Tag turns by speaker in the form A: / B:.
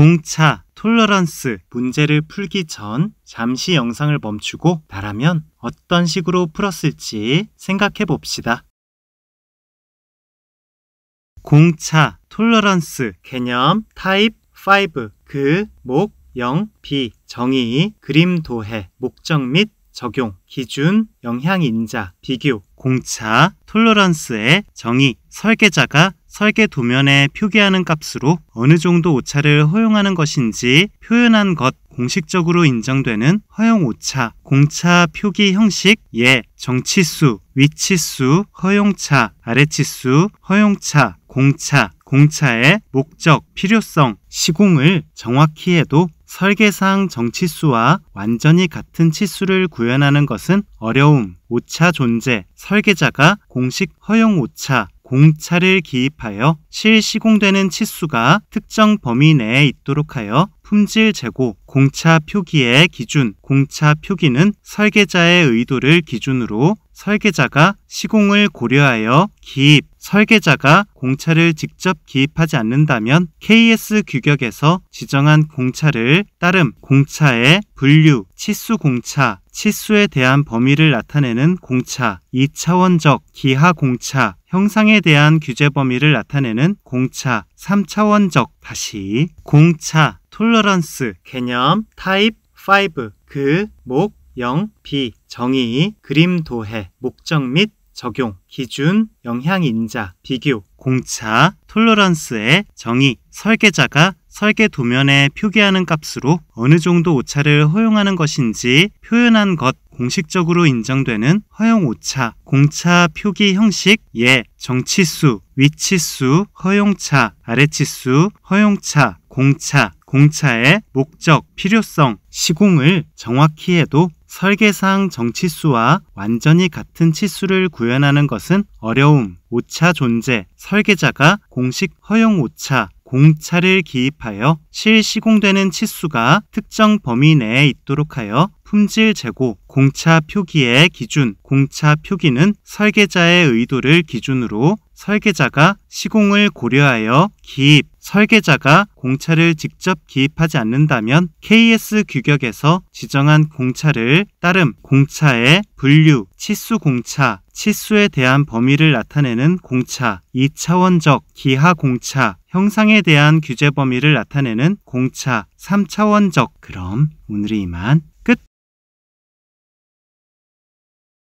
A: 공차, 톨러런스 문제를 풀기 전 잠시 영상을 멈추고 나라면 어떤 식으로 풀었을지 생각해 봅시다. 공차, 톨러런스 개념 타입 5 그, 목, 영, 비, 정의, 그림 도해, 목적 및 적용, 기준, 영향 인자, 비교, 공차, 톨러런스의 정의, 설계자가 설계 도면에 표기하는 값으로 어느 정도 오차를 허용하는 것인지 표현한 것 공식적으로 인정되는 허용 오차, 공차 표기 형식, 예, 정치수, 위치수, 허용차, 아래치수, 허용차, 공차, 공차의 목적, 필요성, 시공을 정확히 해도 설계상 정치수와 완전히 같은 치수를 구현하는 것은 어려움, 오차 존재, 설계자가 공식 허용 오차, 공차를 기입하여 실시공되는 치수가 특정 범위 내에 있도록 하여 품질 재고, 공차 표기의 기준, 공차 표기는 설계자의 의도를 기준으로 설계자가 시공을 고려하여 기입, 설계자가 공차를 직접 기입하지 않는다면 KS 규격에서 지정한 공차를 따름 공차의 분류, 치수 공차, 치수에 대한 범위를 나타내는 공차, 2차원적 기하 공차, 형상에 대한 규제 범위를 나타내는 공차, 3차원적 다시 공차, 톨러런스, 개념, 타입 5, 그, 목, 영, 비, 정의, 그림 도해, 목적 및 적용, 기준, 영향인자, 비교, 공차, 톨러런스의 정의, 설계자가 설계 도면에 표기하는 값으로 어느 정도 오차를 허용하는 것인지 표현한 것 공식적으로 인정되는 허용 오차, 공차 표기 형식, 예, 정치수, 위치수, 허용차, 아래치수, 허용차, 공차, 공차의 목적, 필요성, 시공을 정확히 해도 설계상 정치수와 완전히 같은 치수를 구현하는 것은 어려움, 오차 존재, 설계자가 공식 허용 오차, 공차를 기입하여 실시공되는 치수가 특정 범위 내에 있도록 하여 품질 제고, 공차 표기의 기준, 공차 표기는 설계자의 의도를 기준으로 설계자가 시공을 고려하여 기입, 설계자가 공차를 직접 기입하지 않는다면 KS 규격에서 지정한 공차를 따름 공차의 분류, 치수 공차, 치수에 대한 범위를 나타내는 공차, 2차원적 기하 공차, 형상에 대한 규제 범위를 나타내는 공차, 3차원적. 그럼 오늘이 이만 끝!